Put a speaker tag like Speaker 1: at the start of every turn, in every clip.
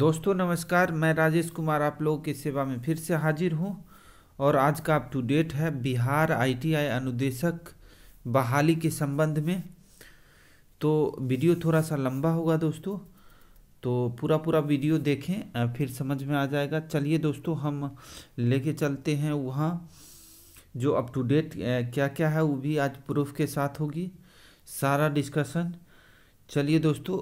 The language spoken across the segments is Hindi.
Speaker 1: दोस्तों नमस्कार मैं राजेश कुमार आप लोगों की सेवा में फिर से हाजिर हूं और आज का अप टू डेट है बिहार आईटीआई अनुदेशक बहाली के संबंध में तो वीडियो थोड़ा सा लंबा होगा दोस्तों तो पूरा पूरा वीडियो देखें फिर समझ में आ जाएगा चलिए दोस्तों हम लेके चलते हैं वहाँ जो अप टू डेट क्या क्या है वो भी आज प्रूफ के साथ होगी सारा डिस्कशन चलिए दोस्तों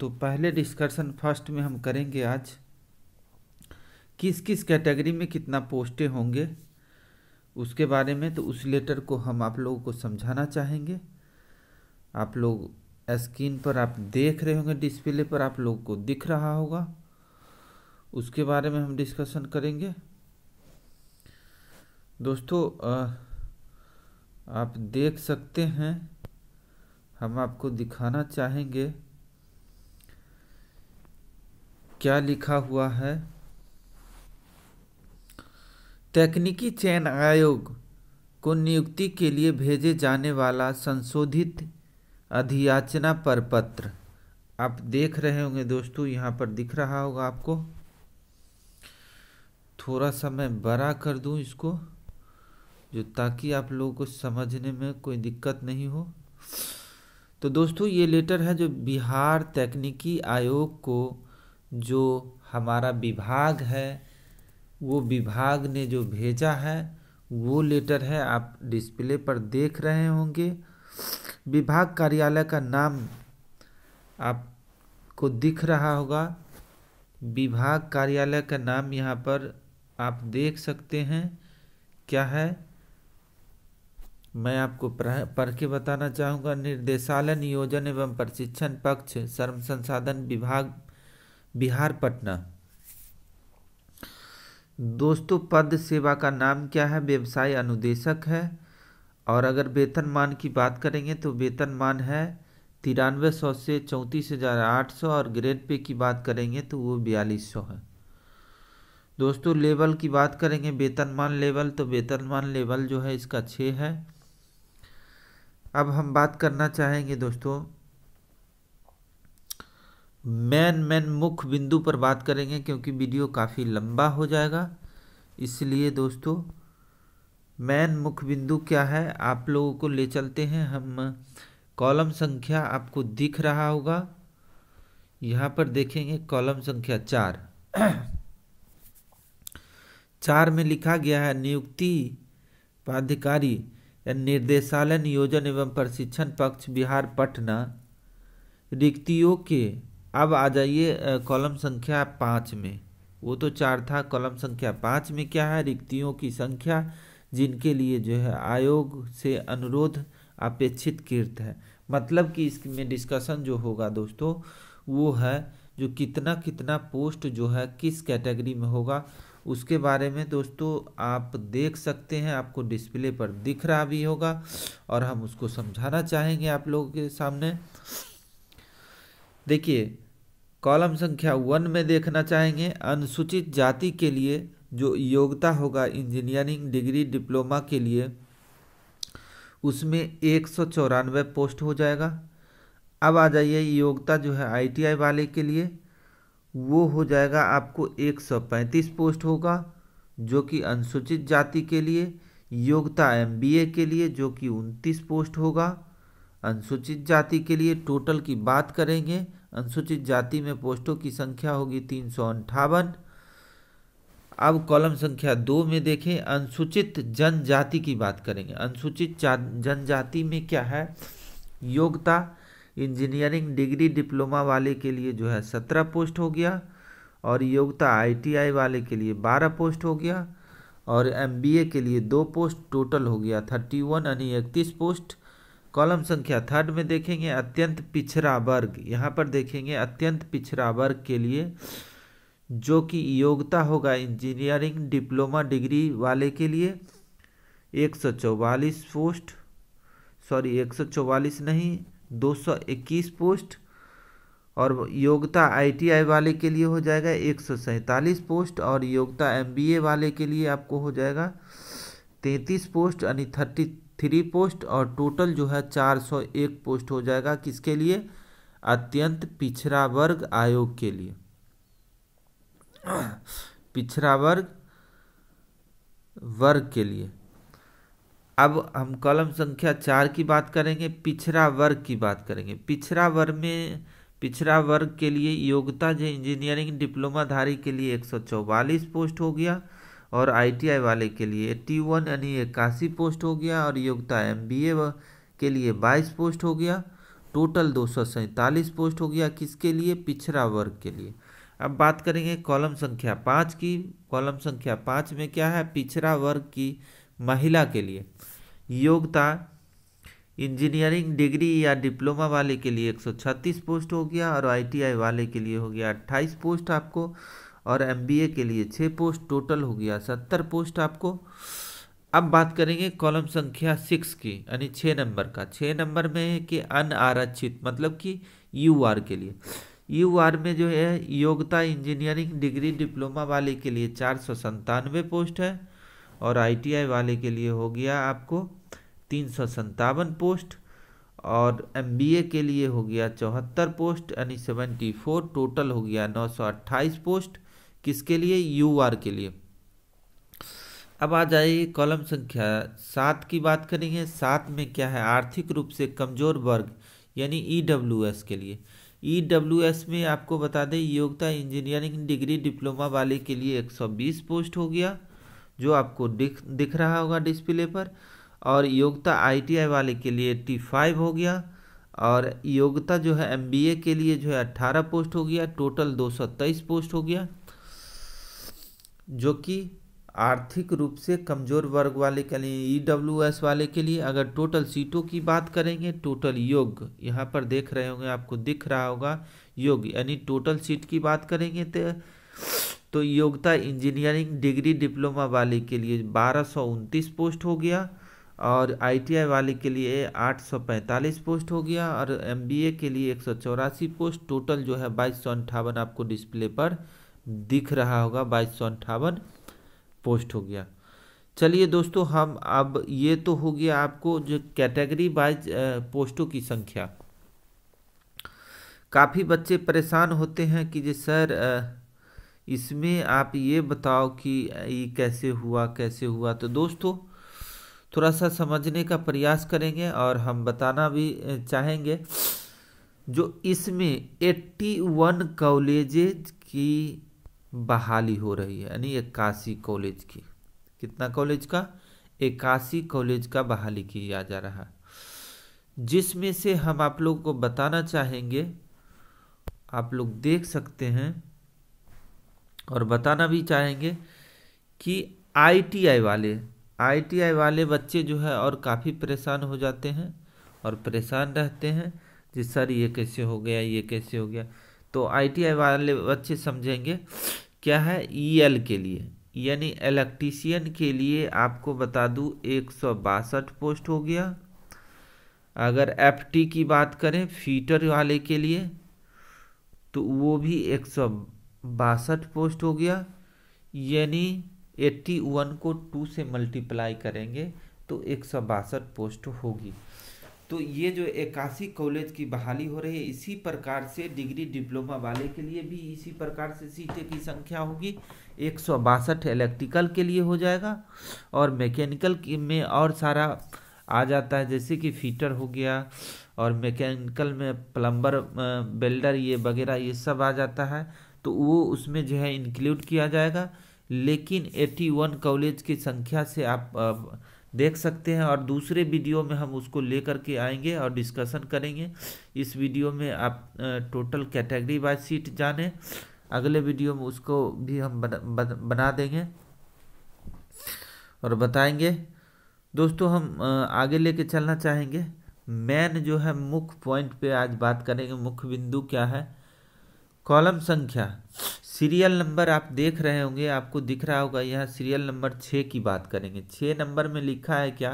Speaker 1: तो पहले डिस्कशन फर्स्ट में हम करेंगे आज किस किस कैटेगरी में कितना पोस्टें होंगे उसके बारे में तो उस लेटर को हम आप लोगों को समझाना चाहेंगे आप लोग स्क्रीन पर आप देख रहे होंगे डिस्प्ले पर आप लोगों को दिख रहा होगा उसके बारे में हम डिस्कशन करेंगे दोस्तों आप देख सकते हैं हम आपको दिखाना चाहेंगे क्या लिखा हुआ है तकनीकी चयन आयोग को नियुक्ति के लिए भेजे जाने वाला संशोधित अधियाचना पर पत्र आप देख रहे होंगे दोस्तों यहाँ पर दिख रहा होगा आपको थोड़ा सा मैं बड़ा कर दूँ इसको जो ताकि आप लोगों को समझने में कोई दिक्कत नहीं हो तो दोस्तों ये लेटर है जो बिहार तकनीकी आयोग को जो हमारा विभाग है वो विभाग ने जो भेजा है वो लेटर है आप डिस्प्ले पर देख रहे होंगे विभाग कार्यालय का नाम आपको दिख रहा होगा विभाग कार्यालय का नाम यहाँ पर आप देख सकते हैं क्या है मैं आपको पढ़ के बताना चाहूँगा निर्देशालय नियोजन एवं प्रशिक्षण पक्ष श्रम संसाधन विभाग बिहार पटना दोस्तों पद सेवा का नाम क्या है व्यवसाय अनुदेशक है और अगर वेतनमान की बात करेंगे तो वेतनमान है तिरानवे सौ से चौंतीस हज़ार आठ सौ और ग्रेड पे की बात करेंगे तो वो बयालीस सौ है दोस्तों लेवल की बात करेंगे वेतनमान लेवल तो वेतनमान लेवल जो है इसका छः है अब हम बात करना चाहेंगे दोस्तों मैन मैन मुख्य बिंदु पर बात करेंगे क्योंकि वीडियो काफ़ी लंबा हो जाएगा इसलिए दोस्तों मैन मुख्य बिंदु क्या है आप लोगों को ले चलते हैं हम कॉलम संख्या आपको दिख रहा होगा यहाँ पर देखेंगे कॉलम संख्या चार चार में लिखा गया है नियुक्ति प्राधिकारी निर्देशालय नियोजन एवं प्रशिक्षण पक्ष बिहार पटना रिक्तियों के अब आ जाइए कॉलम संख्या पाँच में वो तो चार था कॉलम संख्या पाँच में क्या है रिक्तियों की संख्या जिनके लिए जो है आयोग से अनुरोध अपेक्षित कीर्त है मतलब कि इसमें डिस्कशन जो होगा दोस्तों वो है जो कितना कितना पोस्ट जो है किस कैटेगरी में होगा उसके बारे में दोस्तों आप देख सकते हैं आपको डिस्प्ले पर दिख रहा भी होगा और हम उसको समझाना चाहेंगे आप लोगों के सामने देखिए कॉलम संख्या वन में देखना चाहेंगे अनुसूचित जाति के लिए जो योग्यता होगा इंजीनियरिंग डिग्री डिप्लोमा के लिए उसमें एक सौ चौरानवे पोस्ट हो जाएगा अब आ जाइए योग्यता जो है आईटीआई वाले के लिए वो हो जाएगा आपको एक सौ पैंतीस पोस्ट होगा जो कि अनुसूचित जाति के लिए योग्यता एम के लिए जो कि उनतीस पोस्ट होगा अनुसूचित जाति के लिए टोटल की बात करेंगे अनुसूचित जाति में पोस्टों की संख्या होगी तीन सौ अंठावन अब कॉलम संख्या दो में देखें अनुसूचित जनजाति की बात करेंगे अनुसूचित जनजाति में क्या है योग्यता इंजीनियरिंग डिग्री डिप्लोमा वाले के लिए जो है सत्रह पोस्ट हो गया और योग्यता आईटीआई वाले के लिए बारह पोस्ट हो गया और एमबीए के लिए दो पोस्ट टोटल हो गया थर्टी वन यानी इकतीस पोस्ट कॉलम संख्या थर्ड में देखेंगे अत्यंत पिछड़ा वर्ग यहाँ पर देखेंगे अत्यंत पिछड़ा वर्ग के लिए जो कि योग्यता होगा इंजीनियरिंग डिप्लोमा डिग्री वाले के लिए एक सौ चौवालीस पोस्ट सॉरी एक सौ चौवालीस नहीं 221 पोस्ट और योग्यता आईटीआई वाले के लिए हो जाएगा एक पोस्ट और योग्यता एमबीए वाले के लिए आपको हो जाएगा 33 पोस्ट यानी थर्टी थ्री पोस्ट और टोटल जो है चार सौ एक पोस्ट हो जाएगा किसके लिए अत्यंत पिछड़ा वर्ग आयोग के लिए पिछड़ा वर्ग वर्ग के लिए अब हम कॉलम संख्या चार की बात करेंगे पिछड़ा वर्ग की बात करेंगे पिछड़ा वर्ग में पिछड़ा वर्ग के लिए योग्यता जो इंजीनियरिंग डिप्लोमाधारी के लिए एक पोस्ट हो गया और आईटीआई वाले के लिए एट्टी वन यानी इक्यासी पोस्ट हो गया और योग्यता एमबीए के लिए बाईस पोस्ट हो गया टोटल दो पोस्ट हो गया किसके लिए पिछड़ा वर्ग के लिए अब बात करेंगे कॉलम संख्या पाँच की कॉलम संख्या पाँच में क्या है पिछड़ा वर्ग की महिला के लिए योग्यता इंजीनियरिंग डिग्री या डिप्लोमा वाले के लिए 136 पोस्ट हो गया और आईटीआई वाले के लिए हो गया 28 पोस्ट आपको और एमबीए के लिए 6 पोस्ट टोटल हो गया 70 पोस्ट आपको अब बात करेंगे कॉलम संख्या सिक्स की यानी छः नंबर का छः नंबर में है कि अनारक्षित मतलब कि यू आर के लिए यू आर में जो है योग्यता इंजीनियरिंग डिग्री डिप्लोमा वाले के लिए चार सौ संतानवे पोस्ट है और आईटीआई वाले के लिए हो गया आपको तीन सौ पोस्ट और एमबीए के लिए हो गया चौहत्तर पोस्ट यानी सेवेंटी फोर टोटल हो गया नौ सौ अट्ठाईस पोस्ट किसके लिए आर के लिए अब आ जाइए कॉलम संख्या सात की बात करेंगे सात में क्या है आर्थिक रूप से कमज़ोर वर्ग यानी ई e के लिए ई e में आपको बता दें योग्यता इंजीनियरिंग डिग्री डिप्लोमा वाले के लिए 120 पोस्ट हो गया जो आपको दिख दिख रहा होगा डिस्प्ले पर और योग्यता आईटीआई वाले के लिए एट्टी फाइव हो गया और योग्यता जो है एमबीए के लिए जो है अट्ठारह पोस्ट हो गया टोटल दो सौ तेईस पोस्ट हो गया जो कि आर्थिक रूप से कमज़ोर वर्ग वाले के लिए ई e वाले के लिए अगर टोटल सीटों की बात करेंगे टोटल योग यहाँ पर देख रहे होंगे आपको दिख रहा होगा योग यानी टोटल सीट की बात करेंगे तो तो योग्यता इंजीनियरिंग डिग्री डिप्लोमा वाले के लिए बारह पोस्ट हो गया और आईटीआई वाले के लिए 845 पोस्ट हो गया और एमबीए के लिए एक पोस्ट टोटल जो है बाईस आपको डिस्प्ले पर दिख रहा होगा बाईस पोस्ट हो गया चलिए दोस्तों हम अब ये तो हो गया आपको जो कैटेगरी वाइज पोस्टों की संख्या काफ़ी बच्चे परेशान होते हैं कि जी सर आ, इसमें आप ये बताओ कि ये कैसे हुआ कैसे हुआ तो दोस्तों थोड़ा सा समझने का प्रयास करेंगे और हम बताना भी चाहेंगे जो इसमें 81 कॉलेजेज की बहाली हो रही है यानी इक्यासी कॉलेज की कितना कॉलेज का इक्यासी कॉलेज का बहाली किया जा रहा है जिसमें से हम आप लोगों को बताना चाहेंगे आप लोग देख सकते हैं और बताना भी चाहेंगे कि आईटीआई वाले आईटीआई वाले बच्चे जो है और काफ़ी परेशान हो जाते हैं और परेशान रहते हैं कि सर ये कैसे हो गया ये कैसे हो गया तो आईटीआई वाले बच्चे समझेंगे क्या है ईएल e के लिए यानी इलेक्ट्रीशियन के लिए आपको बता दूँ एक पोस्ट हो गया अगर एफटी की बात करें फीटर वाले के लिए तो वो भी एक सौ बासठ पोस्ट हो गया यानी एट्टी वन को टू से मल्टीप्लाई करेंगे तो एक सौ बासठ पोस्ट होगी तो ये जो इक्यासी कॉलेज की बहाली हो रही है इसी प्रकार से डिग्री डिप्लोमा वाले के लिए भी इसी प्रकार से सीटें की संख्या होगी एक सौ बासठ इलेक्ट्रिकल के लिए हो जाएगा और मैकेनिकल में और सारा आ जाता है जैसे कि फीटर हो गया और मैकेनिकल में प्लम्बर बेल्डर ये वगैरह ये सब आ जाता है तो वो उसमें जो है इंक्लूड किया जाएगा लेकिन 81 कॉलेज की संख्या से आप, देख सकते हैं और दूसरे वीडियो में हम उसको ले करके आएंगे और डिस्कशन करेंगे इस वीडियो में आप टोटल कैटेगरी वाइज सीट जाने अगले वीडियो में उसको भी हम बना, बना देंगे और बताएंगे दोस्तों हम आगे लेके चलना चाहेंगे मेन जो है मुख्य पॉइंट पे आज बात करेंगे मुख्य बिंदु क्या है कॉलम संख्या सीरियल नंबर आप देख रहे होंगे आपको दिख रहा होगा यहाँ सीरियल नंबर छः की बात करेंगे छः नंबर में लिखा है क्या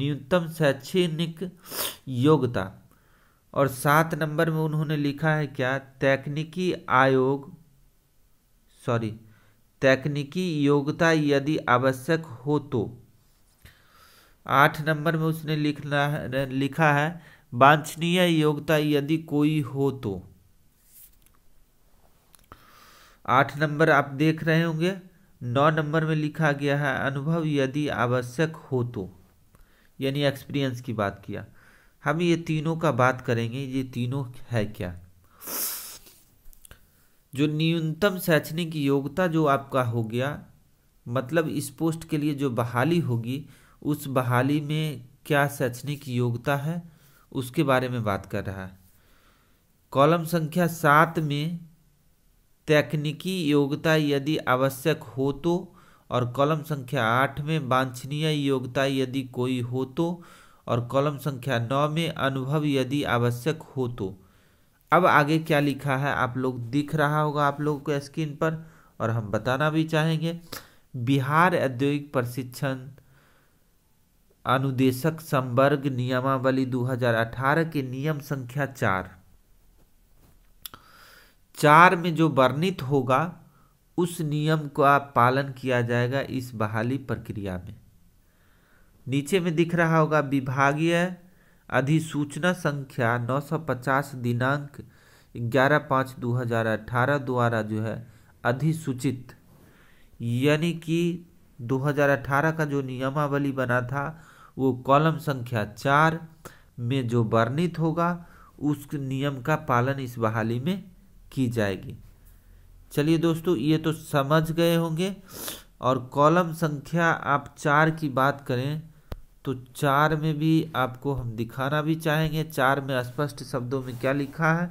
Speaker 1: न्यूनतम शैक्षणिक योग्यता और सात नंबर में उन्होंने लिखा है क्या तकनीकी आयोग सॉरी तकनीकी योग्यता यदि आवश्यक हो तो आठ नंबर में उसने लिखना लिखा है वांछनीय योग्यता यदि कोई हो तो आठ नंबर आप देख रहे होंगे नौ नंबर में लिखा गया है अनुभव यदि आवश्यक हो तो यानी एक्सपीरियंस की बात किया हम ये तीनों का बात करेंगे ये तीनों है क्या जो न्यूनतम शैक्षणिक योग्यता जो आपका हो गया मतलब इस पोस्ट के लिए जो बहाली होगी उस बहाली में क्या शैक्षणिक योग्यता है उसके बारे में बात कर रहा है कॉलम संख्या सात में तकनीकी योग्यता यदि आवश्यक हो तो और कॉलम संख्या आठ में वांछनीय योग्यता यदि कोई हो तो और कॉलम संख्या नौ में अनुभव यदि आवश्यक हो तो अब आगे क्या लिखा है आप लोग दिख रहा होगा आप लोगों को स्क्रीन पर और हम बताना भी चाहेंगे बिहार औद्योगिक प्रशिक्षण अनुदेशक संवर्ग नियमावली 2018 के नियम संख्या चार चार में जो वर्णित होगा उस नियम का पालन किया जाएगा इस बहाली प्रक्रिया में नीचे में दिख रहा होगा विभागीय अधिसूचना संख्या 950 दिनांक 11 पाँच 2018 द्वारा जो है अधिसूचित यानी कि 2018 का जो नियमावली बना था वो कॉलम संख्या चार में जो वर्णित होगा उस नियम का पालन इस बहाली में की जाएगी चलिए दोस्तों ये तो समझ गए होंगे और कॉलम संख्या आप चार की बात करें तो चार में भी आपको हम दिखाना भी चाहेंगे चार में स्पष्ट शब्दों में क्या लिखा है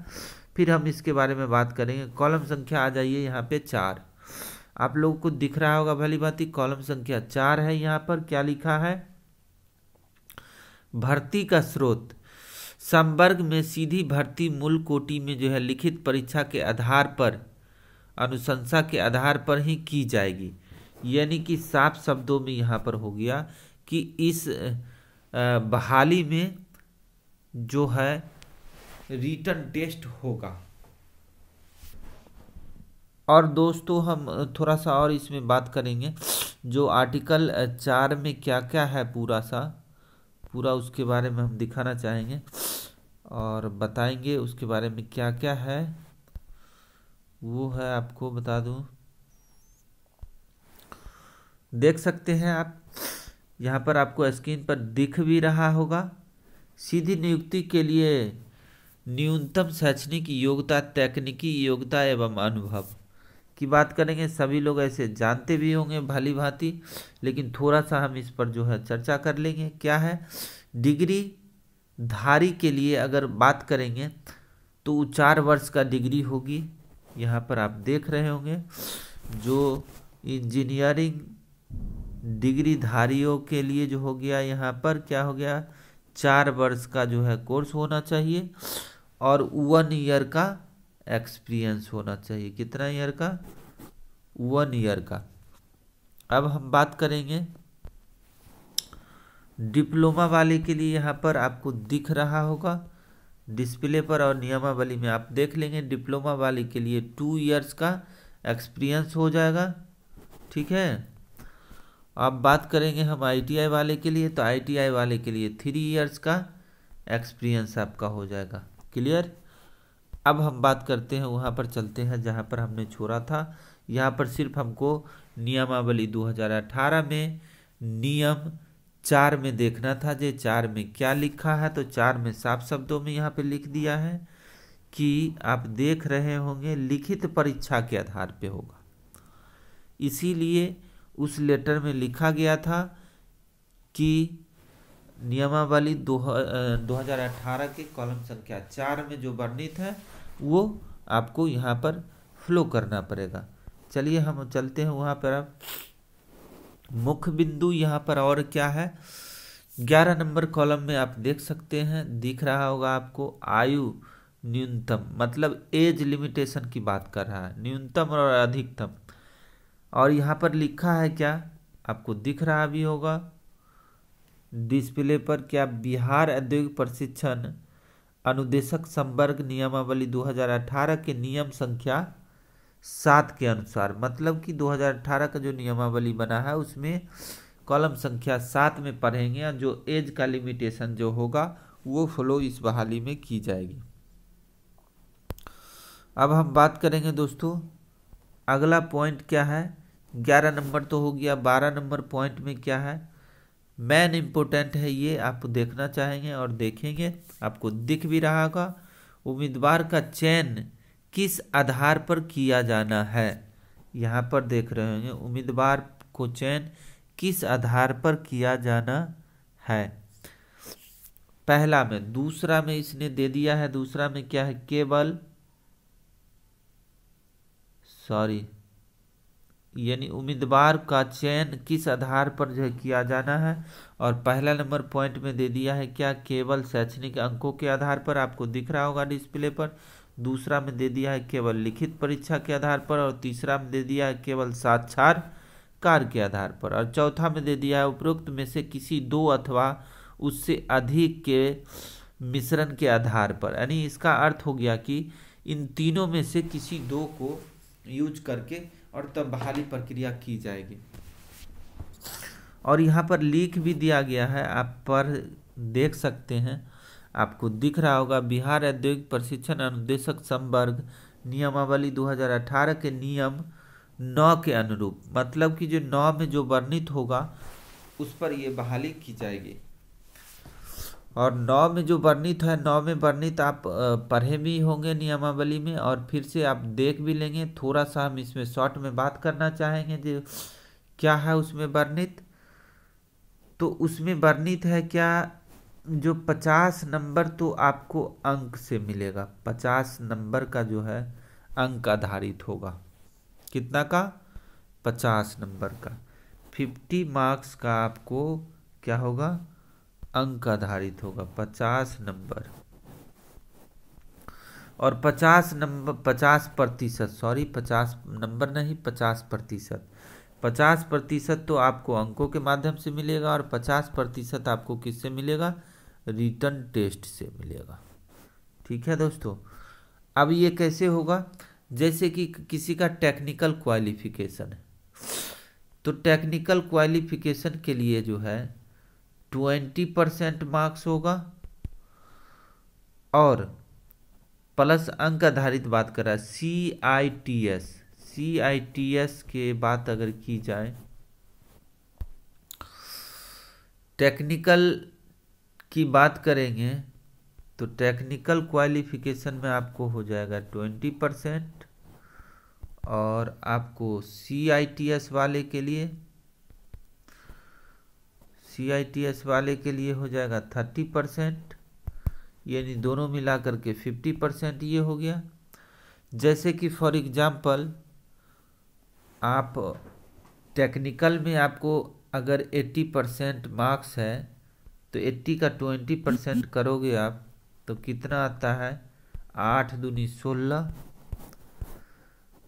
Speaker 1: फिर हम इसके बारे में बात करेंगे कॉलम संख्या आ जाइए यहाँ पे चार आप लोगों को दिख रहा होगा भली ही कॉलम संख्या चार है यहाँ पर क्या लिखा है भर्ती का स्रोत संवर्ग में सीधी भर्ती मूल कोटि में जो है लिखित परीक्षा के आधार पर अनुशंसा के आधार पर ही की जाएगी यानी कि साफ शब्दों में यहाँ पर हो गया कि इस बहाली में जो है रिटर्न टेस्ट होगा और दोस्तों हम थोड़ा सा और इसमें बात करेंगे जो आर्टिकल चार में क्या क्या है पूरा सा पूरा उसके बारे में हम दिखाना चाहेंगे और बताएंगे उसके बारे में क्या क्या है वो है आपको बता दूं देख सकते हैं आप यहाँ पर आपको स्क्रीन पर दिख भी रहा होगा सीधी नियुक्ति के लिए न्यूनतम शैक्षणिक योग्यता तकनीकी योग्यता एवं अनुभव की बात करेंगे सभी लोग ऐसे जानते भी होंगे भली भांति लेकिन थोड़ा सा हम इस पर जो है चर्चा कर लेंगे क्या है डिग्री धारी के लिए अगर बात करेंगे तो चार वर्ष का डिग्री होगी यहाँ पर आप देख रहे होंगे जो इंजीनियरिंग डिग्री धारियों के लिए जो हो गया यहाँ पर क्या हो गया चार वर्ष का जो है कोर्स होना चाहिए और वन ईयर का एक्सपीरियंस होना चाहिए कितना ईयर का वन ईयर का अब हम बात करेंगे डिप्लोमा वाले के लिए यहाँ पर आपको दिख रहा होगा डिस्प्ले पर और नियमावली में आप देख लेंगे डिप्लोमा वाले के लिए टू इयर्स का एक्सपीरियंस हो जाएगा ठीक है अब बात करेंगे हम आईटीआई वाले के लिए तो आईटीआई वाले के लिए थ्री इयर्स का एक्सपीरियंस आपका हो जाएगा क्लियर अब हम बात करते हैं वहाँ पर चलते हैं जहाँ पर हमने छोड़ा था यहाँ पर सिर्फ हमको नियमावली 2018 में नियम चार में देखना था जे चार में क्या लिखा है तो चार में साफ शब्दों में यहाँ पे लिख दिया है कि आप देख रहे होंगे लिखित परीक्षा के आधार पे होगा इसीलिए उस लेटर में लिखा गया था कि नियमावली दो, दो हज़ार अठारह के कॉलम संख्या चार में जो वर्णित है वो आपको यहाँ पर फ्लो करना पड़ेगा चलिए हम चलते हैं वहाँ पर अब मुख्य बिंदु यहाँ पर और क्या है ग्यारह नंबर कॉलम में आप देख सकते हैं दिख रहा होगा आपको आयु न्यूनतम मतलब एज लिमिटेशन की बात कर रहा है न्यूनतम और अधिकतम और यहाँ पर लिखा है क्या आपको दिख रहा भी होगा डिस्प्ले पर क्या बिहार औद्योगिक प्रशिक्षण अनुदेशक संवर्ग नियमावली 2018 के नियम संख्या सात के अनुसार मतलब कि 2018 का जो नियमावली बना है उसमें कॉलम संख्या सात में पढ़ेंगे जो एज का लिमिटेशन जो होगा वो फॉलो इस बहाली में की जाएगी अब हम बात करेंगे दोस्तों अगला पॉइंट क्या है ग्यारह नंबर तो हो गया बारह नंबर पॉइंट में क्या है मैन इम्पोर्टेंट है ये आप देखना चाहेंगे और देखेंगे आपको दिख भी रहा होगा उम्मीदवार का चयन किस आधार पर किया जाना है यहाँ पर देख रहे होंगे उम्मीदवार को चयन किस आधार पर किया जाना है पहला में दूसरा में इसने दे दिया है दूसरा में क्या है केवल सॉरी यानी उम्मीदवार का चयन किस आधार पर जो है किया जाना है और पहला नंबर पॉइंट में दे दिया है क्या केवल शैक्षणिक अंकों के आधार पर आपको दिख रहा होगा डिस्प्ले पर दूसरा में दे दिया है केवल लिखित परीक्षा के आधार पर और तीसरा में दे दिया है केवल साक्षार कार के आधार पर और चौथा में दे दिया है उपरोक्त में से किसी दो अथवा उससे अधिक के मिश्रण के आधार पर यानी इसका अर्थ हो गया कि इन तीनों में से किसी दो को यूज करके और तब बहाली प्रक्रिया की जाएगी और यहाँ पर लिख भी दिया गया है आप पर देख सकते हैं आपको दिख रहा होगा बिहार औद्योगिक प्रशिक्षण अनुदेशक संवर्ग नियमावली 2018 के नियम नौ के अनुरूप मतलब कि जो नौ में जो वर्णित होगा उस पर ये बहाली की जाएगी और नौ में जो वर्णित है नौ में वर्णित आप पढ़े भी होंगे नियमावली में और फिर से आप देख भी लेंगे थोड़ा सा हम इसमें शॉर्ट में बात करना चाहेंगे जो क्या है उसमें वर्णित तो उसमें वर्णित है क्या जो पचास नंबर तो आपको अंक से मिलेगा पचास नंबर का जो है अंक आधारित होगा कितना का पचास नंबर का फिफ्टी मार्क्स का आपको क्या होगा अंक आधारित होगा पचास नंबर और पचास नंबर पचास प्रतिशत सॉरी पचास नंबर नहीं पचास प्रतिशत पचास प्रतिशत तो आपको अंकों के माध्यम से मिलेगा और पचास प्रतिशत आपको किससे मिलेगा रिटर्न टेस्ट से मिलेगा ठीक है दोस्तों अब ये कैसे होगा जैसे कि किसी का टेक्निकल क्वालिफिकेशन है तो टेक्निकल क्वालिफिकेशन के लिए जो है ट्वेंटी परसेंट मार्क्स होगा और प्लस अंक आधारित बात कर रहा है C I T S C I T S के बात अगर की जाए टेक्निकल की बात करेंगे तो टेक्निकल क्वालिफिकेशन में आपको हो जाएगा ट्वेंटी परसेंट और आपको सी आई टी एस वाले के लिए सी आई टी एस वाले के लिए हो जाएगा थर्टी परसेंट यानी दोनों मिला करके फिफ्टी परसेंट ये हो गया जैसे कि फॉर एग्जाम्पल आप टेक्निकल में आपको अगर एट्टी परसेंट मार्क्स है तो एट्टी का ट्वेंटी परसेंट करोगे आप तो कितना आता है आठ दूनी सोलह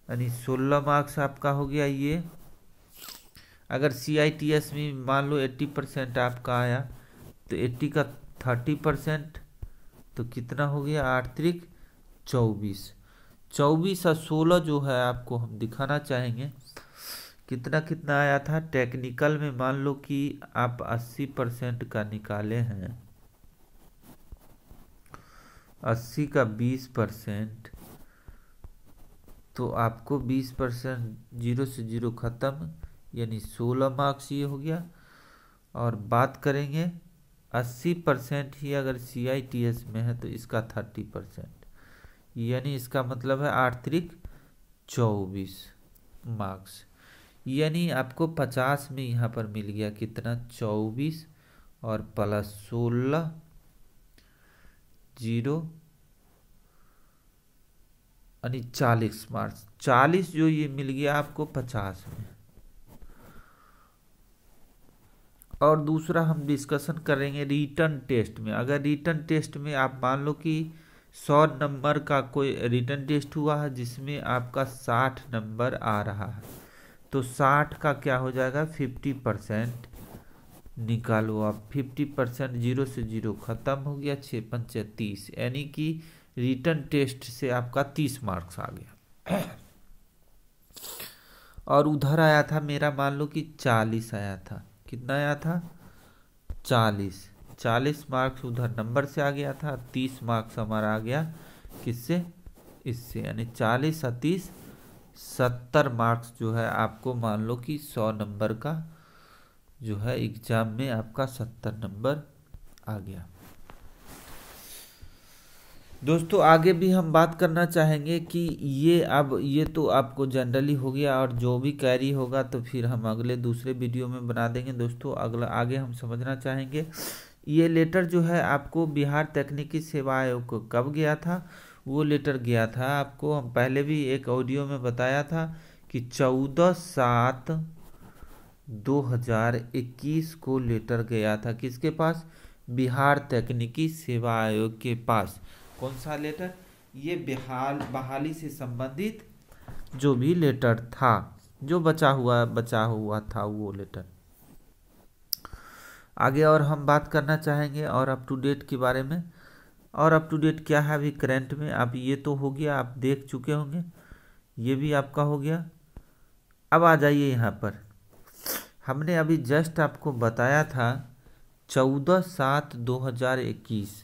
Speaker 1: यानी सोलह मार्क्स आपका हो गया ये अगर सी आई टी एस में मान लो एट्टी परसेंट आपका आया तो एट्टी का थर्टी परसेंट तो कितना हो गया आठ त्रिक चौबीस चौबीस और सोलह जो है आपको हम दिखाना चाहेंगे कितना कितना आया था टेक्निकल में मान लो कि आप अस्सी परसेंट का निकाले हैं अस्सी का बीस परसेंट तो आपको बीस परसेंट जीरो से जीरो ख़त्म यानी 16 मार्क्स ये हो गया और बात करेंगे 80 परसेंट ही अगर सी आई टी एस में है तो इसका 30 परसेंट यानी इसका मतलब है आठ तरीक चौबीस मार्क्स यानी आपको 50 में यहाँ पर मिल गया कितना 24 और प्लस 16 जीरो यानी चालीस मार्क्स चालीस जो ये मिल गया आपको पचास में और दूसरा हम डिस्कशन करेंगे रिटर्न टेस्ट में अगर रिटर्न टेस्ट में आप मान लो कि सौ नंबर का कोई रिटर्न टेस्ट हुआ है जिसमें आपका साठ नंबर आ रहा है तो साठ का क्या हो जाएगा फिफ्टी परसेंट निकालो आप फिफ्टी परसेंट जीरो से जीरो ख़त्म हो गया छः पंचे तीस यानी कि रिटर्न टेस्ट से आपका तीस मार्क्स आ गया और उधर आया था मेरा मान लो कि चालीस आया था कितना आया था चालीस चालीस मार्क्स उधर नंबर से आ गया था तीस मार्क्स हमारा आ गया किससे इससे यानी चालीस या तीस सत्तर मार्क्स जो है आपको मान लो कि सौ नंबर का जो है एग्ज़ाम में आपका सत्तर नंबर आ गया दोस्तों आगे भी हम बात करना चाहेंगे कि ये अब ये तो आपको जनरली हो गया और जो भी कैरी होगा तो फिर हम अगले दूसरे वीडियो में बना देंगे दोस्तों अगला आगे हम समझना चाहेंगे ये लेटर जो है आपको बिहार तकनीकी सेवा आयोग कब गया था वो लेटर गया था आपको हम पहले भी एक ऑडियो में बताया था कि चौदह सात 2021 को लेटर गया था किसके पास बिहार तकनीकी सेवा आयोग के पास कौन सा लेटर ये बेहाल बहाली से संबंधित जो भी लेटर था जो बचा हुआ बचा हुआ था वो लेटर आगे और हम बात करना चाहेंगे और अप टू डेट के बारे में और अप टू डेट क्या है अभी करेंट में आप ये तो हो गया आप देख चुके होंगे ये भी आपका हो गया अब आ जाइए यहाँ पर हमने अभी जस्ट आपको बताया था चौदह सात दो हज़ार इक्कीस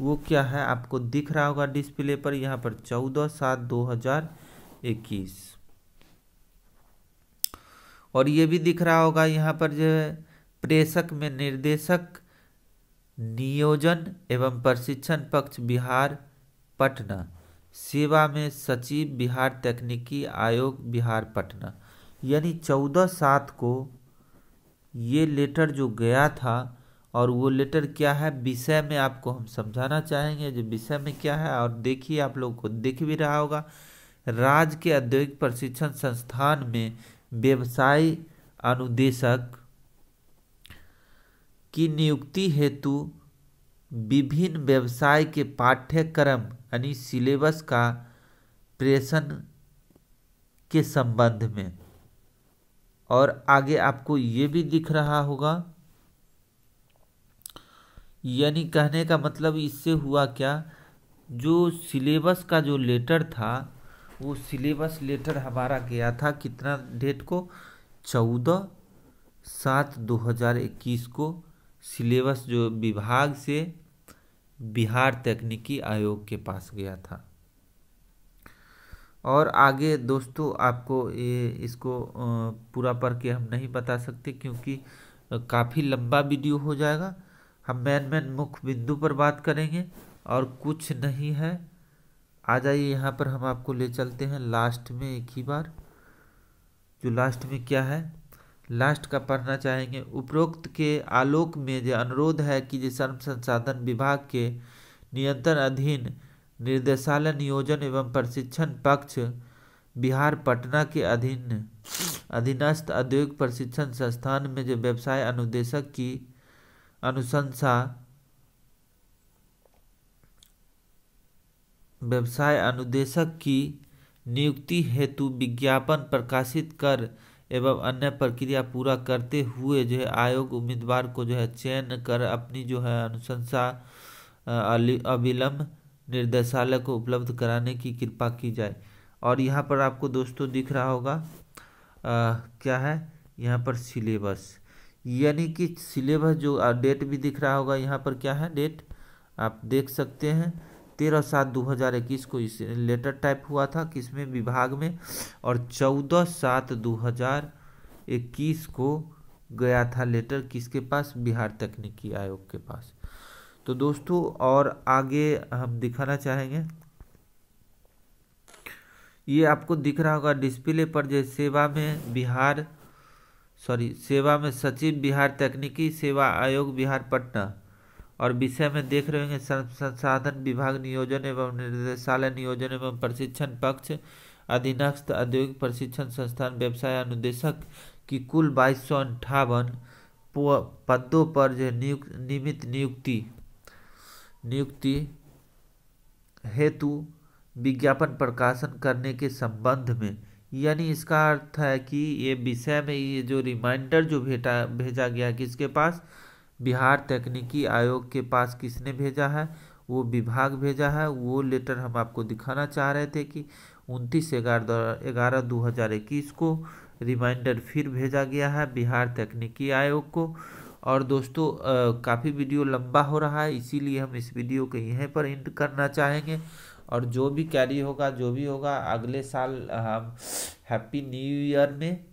Speaker 1: वो क्या है आपको दिख रहा होगा डिस्प्ले पर यहाँ पर चौदह सात दो हजार इक्कीस और ये भी दिख रहा होगा यहाँ पर जो है प्रेषक में निर्देशक नियोजन एवं प्रशिक्षण पक्ष बिहार पटना सेवा में सचिव बिहार तकनीकी आयोग बिहार पटना यानी चौदह सात को ये लेटर जो गया था और वो लेटर क्या है विषय में आपको हम समझाना चाहेंगे जो विषय में क्या है और देखिए आप लोगों को दिख भी रहा होगा राज्य के औद्योगिक प्रशिक्षण संस्थान में व्यवसाय अनुदेशक की नियुक्ति हेतु विभिन्न व्यवसाय के पाठ्यक्रम यानी सिलेबस का प्रेषण के संबंध में और आगे आपको ये भी दिख रहा होगा यानी कहने का मतलब इससे हुआ क्या जो सिलेबस का जो लेटर था वो सिलेबस लेटर हमारा गया था कितना डेट को चौदह सात दो हज़ार इक्कीस को सिलेबस जो विभाग से बिहार तकनीकी आयोग के पास गया था और आगे दोस्तों आपको ये इसको पूरा पढ़ के हम नहीं बता सकते क्योंकि काफ़ी लंबा वीडियो हो जाएगा हम मैन मैन मुख्य बिंदु पर बात करेंगे और कुछ नहीं है आ जाइए यहाँ पर हम आपको ले चलते हैं लास्ट में एक ही बार जो लास्ट में क्या है लास्ट का पढ़ना चाहेंगे उपरोक्त के आलोक में जो अनुरोध है कि जो श्रम संसाधन विभाग के नियंत्रण अधीन निर्देशालय नियोजन एवं प्रशिक्षण पक्ष बिहार पटना के अधीन अधीनस्थ औद्योगिक प्रशिक्षण संस्थान में जो व्यवसाय अनुदेशक की अनुशंसा व्यवसाय अनुदेशक की नियुक्ति हेतु विज्ञापन प्रकाशित कर एवं अन्य प्रक्रिया पूरा करते हुए जो है आयोग उम्मीदवार को जो है चयन कर अपनी जो है अनुशंसा अविलंब निर्देशालय को उपलब्ध कराने की कृपा की जाए और यहाँ पर आपको दोस्तों दिख रहा होगा आ, क्या है यहाँ पर सिलेबस यानी कि सिलेबस जो डेट भी दिख रहा होगा यहाँ पर क्या है डेट आप देख सकते हैं तेरह सात दो हज़ार इक्कीस को इस लेटर टाइप हुआ था किसमें विभाग में और चौदह सात दो हज़ार इक्कीस को गया था लेटर किसके पास बिहार तकनीकी आयोग के पास तो दोस्तों और आगे हम दिखाना चाहेंगे ये आपको दिख रहा होगा डिस्प्ले पर जैसे सेवा में बिहार सॉरी सेवा में सचिव बिहार तकनीकी सेवा आयोग बिहार पटना और विषय में देख रहे होंगे संसाधन विभाग नियोजन एवं निर्देशालय नियोजन एवं प्रशिक्षण पक्ष अधीनस्थ औद्योगिक प्रशिक्षण संस्थान व्यवसाय अनुदेशक की कुल बाईस सौ अंठावन पदों पर जो नियुक्त नियमित नियुक्ति नियुक्ति हेतु विज्ञापन प्रकाशन करने के संबंध में यानी इसका अर्थ है कि ये विषय में ये जो रिमाइंडर जो भेटा भेजा गया किसके पास बिहार तकनीकी आयोग के पास किसने भेजा है वो विभाग भेजा है वो लेटर हम आपको दिखाना चाह रहे थे कि उनतीस ग्यारह ग्यारह दो हज़ार इक्कीस को रिमाइंडर फिर भेजा गया है बिहार तकनीकी आयोग को और दोस्तों काफ़ी वीडियो लंबा हो रहा है इसीलिए हम इस वीडियो को यहीं पर इंट करना चाहेंगे और जो भी कैरी होगा जो भी होगा अगले साल हम हैप्पी न्यू ईयर में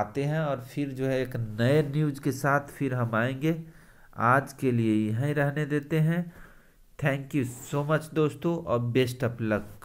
Speaker 1: आते हैं और फिर जो है एक नए न्यूज के साथ फिर हम आएंगे आज के लिए यहीं रहने देते हैं थैंक यू सो मच दोस्तों और बेस्ट ऑफ लक